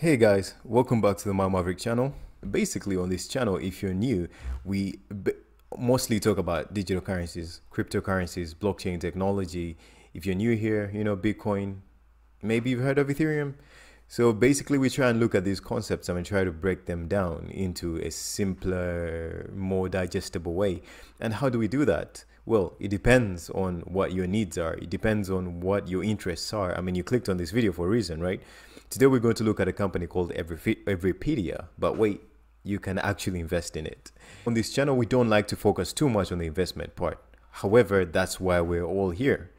Hey guys, welcome back to the My Maverick channel. Basically on this channel, if you're new, we mostly talk about digital currencies, cryptocurrencies, blockchain technology. If you're new here, you know, Bitcoin, maybe you've heard of Ethereum. So basically we try and look at these concepts I and try to break them down into a simpler, more digestible way. And how do we do that? Well, it depends on what your needs are. It depends on what your interests are. I mean, you clicked on this video for a reason, right? Today we're going to look at a company called Everypedia, but wait, you can actually invest in it. On this channel, we don't like to focus too much on the investment part. However, that's why we're all here.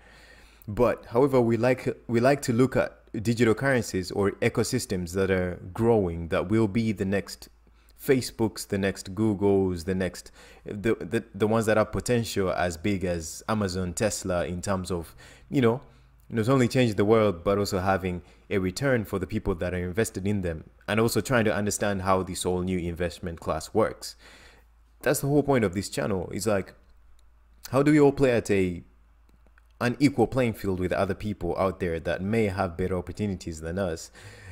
But however, we like we like to look at digital currencies or ecosystems that are growing that will be the next Facebooks, the next Googles, the next the, the the ones that are potential as big as Amazon, Tesla in terms of, you know, not only change the world, but also having a return for the people that are invested in them, and also trying to understand how this whole new investment class works. That's the whole point of this channel. It's like, how do we all play at a an equal playing field with other people out there that may have better opportunities than us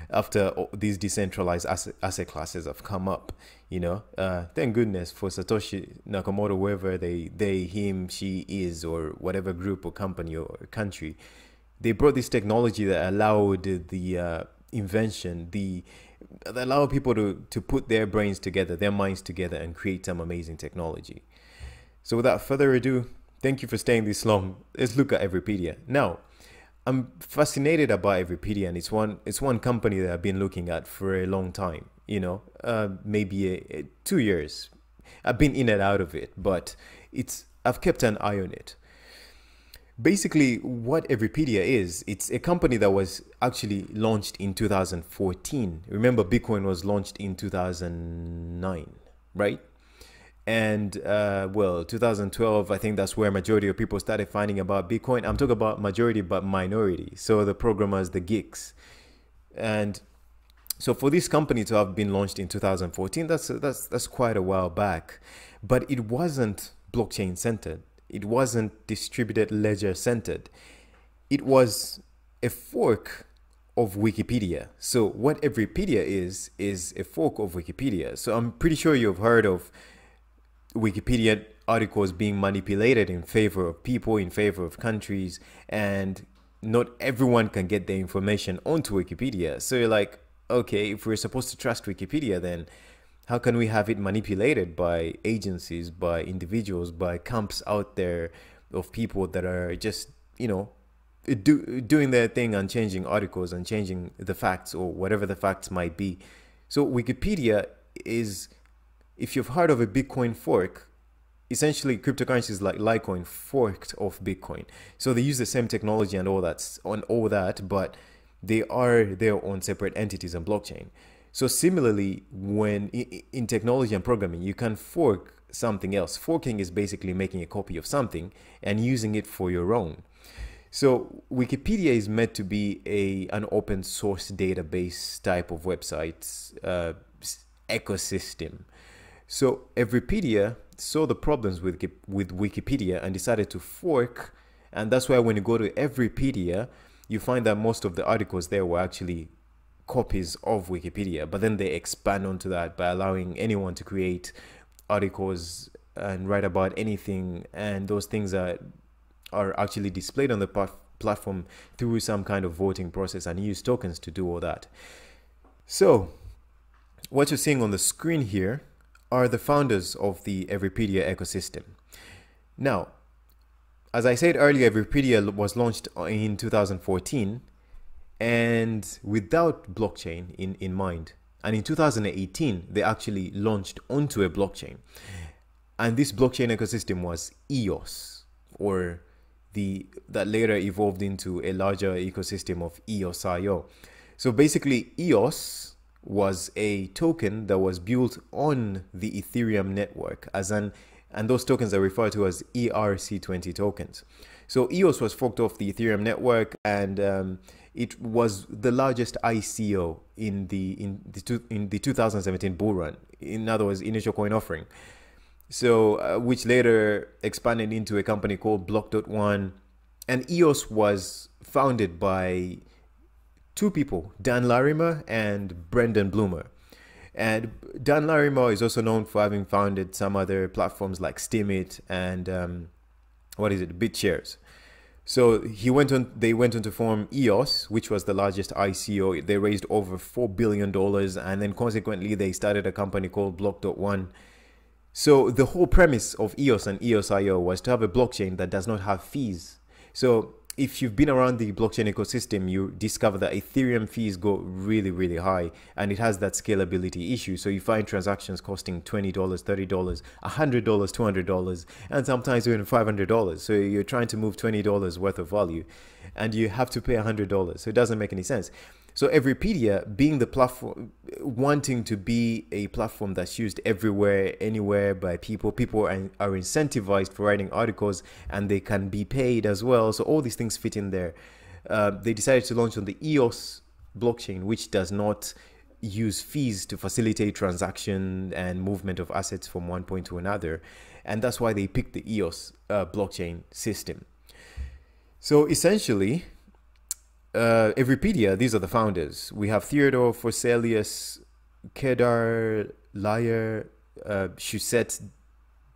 after these decentralized asset, asset classes have come up you know uh, thank goodness for satoshi nakamoto whoever they they him she is or whatever group or company or country they brought this technology that allowed the uh, invention, the that allowed people to to put their brains together, their minds together, and create some amazing technology. So without further ado, thank you for staying this long. Let's look at Everpedia now. I'm fascinated about Everpedia, and it's one it's one company that I've been looking at for a long time. You know, uh, maybe a, a, two years. I've been in and out of it, but it's I've kept an eye on it. Basically, what Everypedia is, it's a company that was actually launched in 2014. Remember, Bitcoin was launched in 2009, right? and uh, well 2012 i think that's where majority of people started finding about bitcoin i'm talking about majority but minority so the programmers the geeks and so for this company to have been launched in 2014 that's that's that's quite a while back but it wasn't blockchain centered it wasn't distributed ledger centered. It was a fork of Wikipedia. So what Everypedia is is a fork of Wikipedia. So I'm pretty sure you've heard of Wikipedia articles being manipulated in favor of people, in favor of countries, and not everyone can get their information onto Wikipedia. So you're like, okay, if we're supposed to trust Wikipedia, then how can we have it manipulated by agencies, by individuals, by camps out there of people that are just, you know, do, doing their thing and changing articles and changing the facts or whatever the facts might be. So Wikipedia is, if you've heard of a Bitcoin fork, essentially cryptocurrencies like Litecoin forked off Bitcoin. So they use the same technology and all that, on all that, but they are their own separate entities and blockchain. So similarly, when in technology and programming, you can fork something else. Forking is basically making a copy of something and using it for your own. So Wikipedia is meant to be a an open source database type of website uh, ecosystem. So Evripedia saw the problems with with Wikipedia and decided to fork, and that's why when you go to Evripedia, you find that most of the articles there were actually copies of Wikipedia, but then they expand onto that by allowing anyone to create articles and write about anything, and those things are are actually displayed on the platform through some kind of voting process and use tokens to do all that. So, what you're seeing on the screen here are the founders of the Everypedia ecosystem. Now, as I said earlier, Everypedia was launched in 2014 and without blockchain in, in mind. And in 2018, they actually launched onto a blockchain. And this blockchain ecosystem was EOS, or the that later evolved into a larger ecosystem of EOSIO. So basically, EOS was a token that was built on the Ethereum network as an and those tokens are referred to as ERC20 tokens. So EOS was forked off the Ethereum network and um, it was the largest ICO in the in the two, in the 2017 bull run. In other words, initial coin offering. So, uh, which later expanded into a company called One, and EOS was founded by two people, Dan Larimer and Brendan Bloomer. And Dan Larimer is also known for having founded some other platforms like Steemit and um, what is it, BitShares. So he went on. They went on to form EOS, which was the largest ICO. They raised over four billion dollars, and then consequently, they started a company called Block.one. So the whole premise of EOS and EOSIO was to have a blockchain that does not have fees. So if you've been around the blockchain ecosystem, you discover that Ethereum fees go really, really high and it has that scalability issue. So you find transactions costing $20, $30, $100, $200, and sometimes even $500. So you're trying to move $20 worth of value and you have to pay $100. So it doesn't make any sense. So Everypedia, being the platform, wanting to be a platform that's used everywhere, anywhere by people, people are, are incentivized for writing articles and they can be paid as well. So all these things fit in there. Uh, they decided to launch on the EOS blockchain, which does not use fees to facilitate transaction and movement of assets from one point to another. And that's why they picked the EOS uh, blockchain system. So essentially, uh, these are the founders. We have Theodore, Forselius, Kedar, Lyre, uh, Shusette,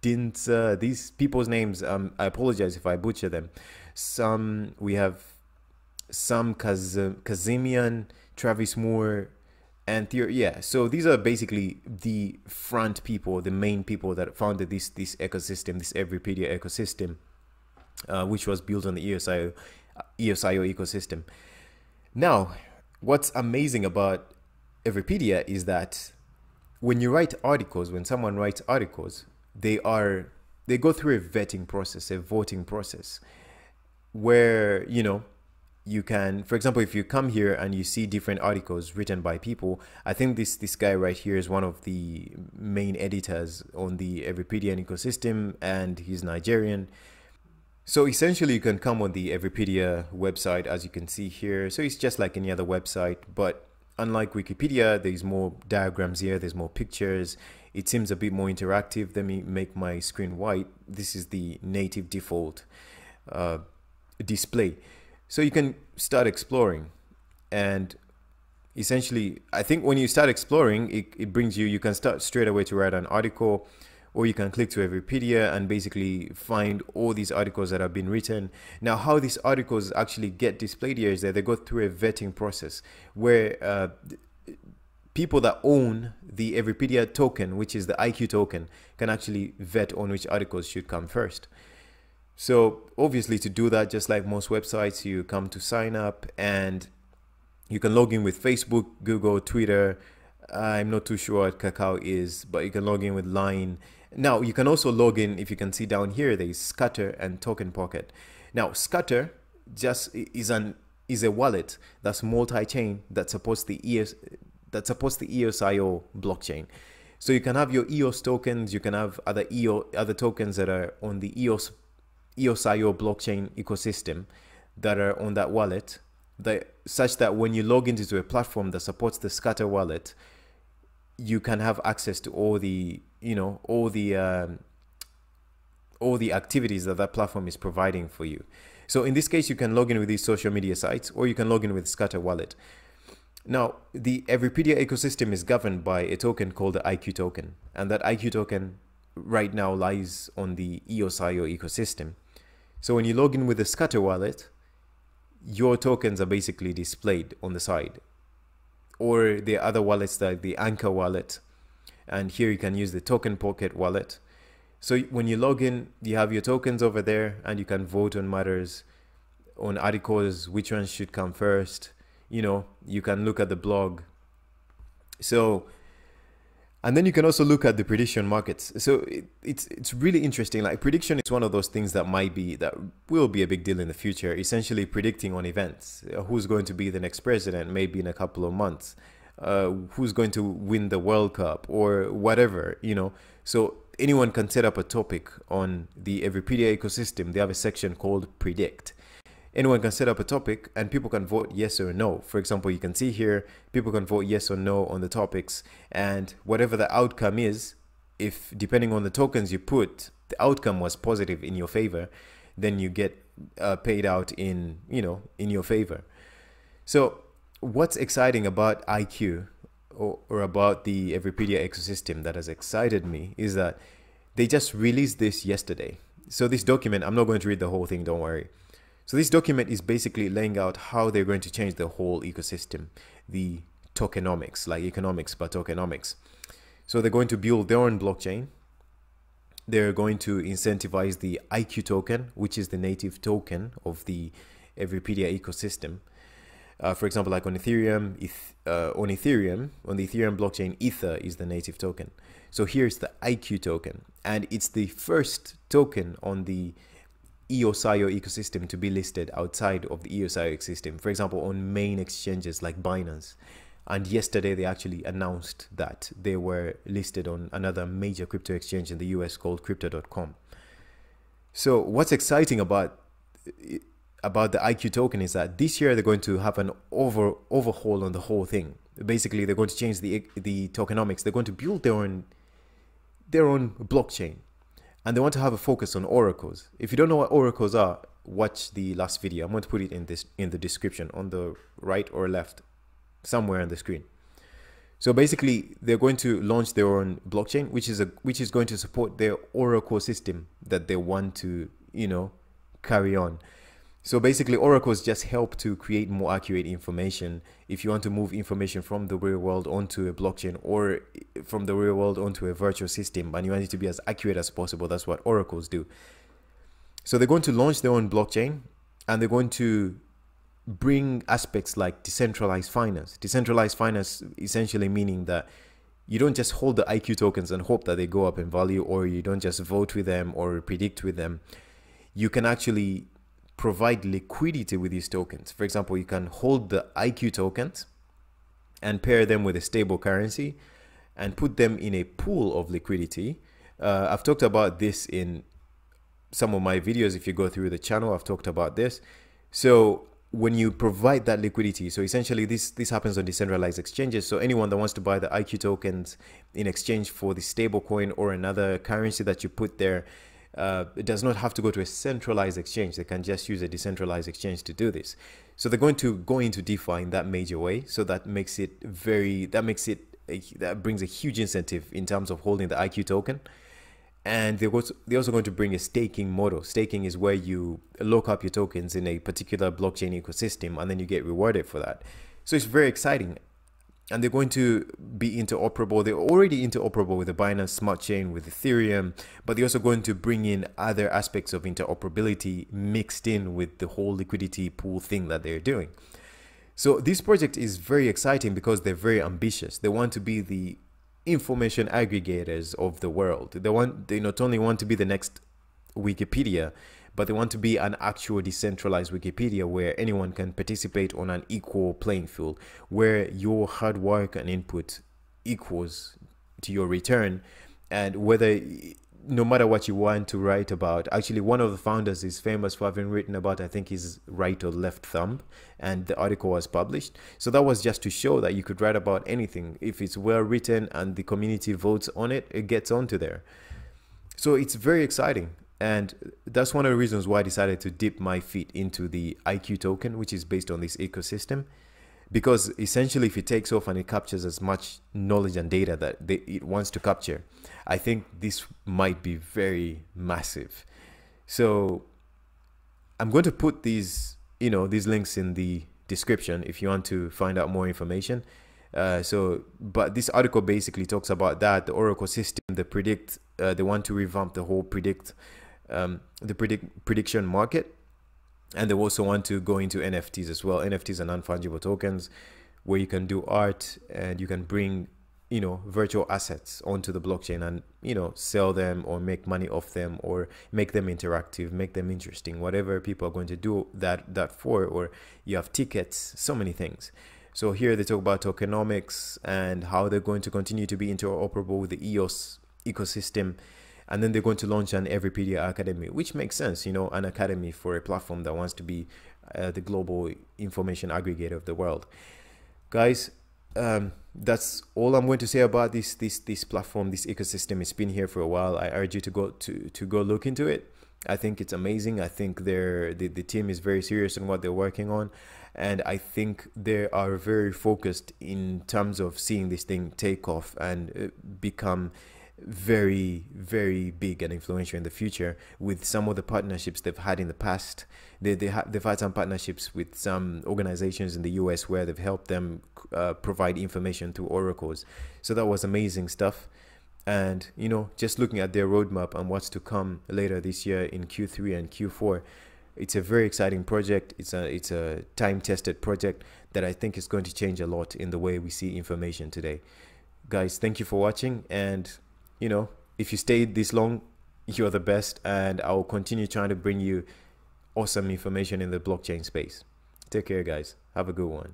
These people's names, um, I apologize if I butcher them. Some, we have some Kaz Kazimian, Travis Moore, and Theodore. Yeah, so these are basically the front people, the main people that founded this, this ecosystem, this Euripedia ecosystem, uh, which was built on the ESIO, ESIO ecosystem. Now, what's amazing about Everpedia is that when you write articles, when someone writes articles, they are they go through a vetting process, a voting process, where you know you can, for example, if you come here and you see different articles written by people, I think this this guy right here is one of the main editors on the Everpedian ecosystem, and he's Nigerian. So essentially, you can come on the Everpedia website, as you can see here. So it's just like any other website, but unlike Wikipedia, there's more diagrams here, there's more pictures. It seems a bit more interactive. Let me make my screen white. This is the native default uh, display. So you can start exploring. And essentially, I think when you start exploring, it, it brings you, you can start straight away to write an article or you can click to Everypedia and basically find all these articles that have been written. Now, how these articles actually get displayed here is that they go through a vetting process where uh, people that own the Everypedia token, which is the IQ token, can actually vet on which articles should come first. So obviously to do that, just like most websites, you come to sign up and you can log in with Facebook, Google, Twitter. I'm not too sure what Kakao is, but you can log in with Line now you can also log in if you can see down here there is Scatter and Token Pocket. Now Scatter just is an is a wallet that's multi-chain that supports the EOS that supports the EOSIO blockchain. So you can have your EOS tokens, you can have other EO other tokens that are on the EOS EOSIO blockchain ecosystem that are on that wallet that such that when you log into a platform that supports the Scatter wallet, you can have access to all the you know all the um, all the activities that that platform is providing for you. So in this case, you can log in with these social media sites, or you can log in with Scatter Wallet. Now, the Everpedia ecosystem is governed by a token called the IQ token, and that IQ token right now lies on the EOSIO ecosystem. So when you log in with the Scatter wallet, your tokens are basically displayed on the side or the other wallets like the Anchor wallet. And here you can use the Token Pocket wallet. So when you log in, you have your tokens over there and you can vote on matters, on articles, which ones should come first. You know, you can look at the blog. So and then you can also look at the prediction markets. So it, it's it's really interesting. Like prediction is one of those things that might be that will be a big deal in the future. Essentially predicting on events, uh, who's going to be the next president, maybe in a couple of months, uh, who's going to win the World Cup or whatever. You know, so anyone can set up a topic on the Everypedia ecosystem. They have a section called predict, anyone can set up a topic and people can vote yes or no. For example, you can see here, people can vote yes or no on the topics and whatever the outcome is, if depending on the tokens you put, the outcome was positive in your favor, then you get uh, paid out in, you know, in your favor. So what's exciting about IQ or, or about the Everypedia ecosystem that has excited me is that they just released this yesterday. So this document, I'm not going to read the whole thing, don't worry. So this document is basically laying out how they're going to change the whole ecosystem, the tokenomics, like economics, but tokenomics. So they're going to build their own blockchain. They're going to incentivize the IQ token, which is the native token of the Everpedia ecosystem. Uh, for example, like on Ethereum, eth uh, on Ethereum, on the Ethereum blockchain, Ether is the native token. So here's the IQ token, and it's the first token on the EOSIO ecosystem to be listed outside of the EOSIO ecosystem, for example, on main exchanges like Binance. And yesterday they actually announced that they were listed on another major crypto exchange in the US called crypto.com. So what's exciting about about the IQ token is that this year they're going to have an over overhaul on the whole thing. Basically, they're going to change the the tokenomics. They're going to build their own their own blockchain and they want to have a focus on oracles. If you don't know what oracles are, watch the last video. I'm going to put it in this in the description on the right or left, somewhere on the screen. So basically, they're going to launch their own blockchain, which is a which is going to support their oracle system that they want to you know carry on. So basically, oracles just help to create more accurate information. If you want to move information from the real world onto a blockchain or from the real world onto a virtual system, and you want it to be as accurate as possible, that's what oracles do. So they're going to launch their own blockchain and they're going to bring aspects like decentralized finance. Decentralized finance essentially meaning that you don't just hold the IQ tokens and hope that they go up in value or you don't just vote with them or predict with them. You can actually provide liquidity with these tokens. For example, you can hold the IQ tokens and pair them with a stable currency and put them in a pool of liquidity. Uh, I've talked about this in some of my videos. If you go through the channel, I've talked about this. So when you provide that liquidity, so essentially this, this happens on decentralized exchanges. So anyone that wants to buy the IQ tokens in exchange for the stable coin or another currency that you put there, uh, it does not have to go to a centralized exchange. They can just use a decentralized exchange to do this. So they're going to go into DeFi in that major way. So that makes it very, that makes it, that brings a huge incentive in terms of holding the IQ token. And they're also, they're also going to bring a staking model. Staking is where you lock up your tokens in a particular blockchain ecosystem and then you get rewarded for that. So it's very exciting and they're going to be interoperable. They're already interoperable with the Binance Smart Chain, with Ethereum, but they're also going to bring in other aspects of interoperability mixed in with the whole liquidity pool thing that they're doing. So this project is very exciting because they're very ambitious. They want to be the information aggregators of the world. They want they not only want to be the next Wikipedia, but they want to be an actual decentralized Wikipedia where anyone can participate on an equal playing field, where your hard work and input equals to your return, and whether no matter what you want to write about. Actually, one of the founders is famous for having written about, I think, his right or left thumb, and the article was published. So that was just to show that you could write about anything. If it's well written and the community votes on it, it gets onto there. So it's very exciting. And that's one of the reasons why I decided to dip my feet into the IQ token, which is based on this ecosystem. Because essentially, if it takes off and it captures as much knowledge and data that they, it wants to capture, I think this might be very massive. So I'm going to put these, you know, these links in the description if you want to find out more information. Uh, so, but this article basically talks about that the Oracle system, the predict, uh, they want to revamp the whole predict um, the predict prediction market. And they also want to go into NFTs as well. NFTs are non-fungible tokens where you can do art and you can bring, you know, virtual assets onto the blockchain and, you know, sell them or make money off them or make them interactive, make them interesting, whatever people are going to do that, that for, or you have tickets, so many things. So here they talk about tokenomics and how they're going to continue to be interoperable with the EOS ecosystem and then they're going to launch an Everypedia Academy, which makes sense, you know, an academy for a platform that wants to be uh, the global information aggregator of the world. Guys, um, that's all I'm going to say about this this this platform, this ecosystem. It's been here for a while. I urge you to go to to go look into it. I think it's amazing. I think they're, the, the team is very serious in what they're working on. And I think they are very focused in terms of seeing this thing take off and uh, become very, very big and influential in the future with some of the partnerships they've had in the past. They, they they've had some partnerships with some organizations in the US where they've helped them uh, provide information through oracles. So that was amazing stuff. And, you know, just looking at their roadmap and what's to come later this year in Q3 and Q4, it's a very exciting project. It's a, it's a time tested project that I think is going to change a lot in the way we see information today. Guys, thank you for watching and you know, if you stayed this long, you're the best, and I will continue trying to bring you awesome information in the blockchain space. Take care, guys. Have a good one.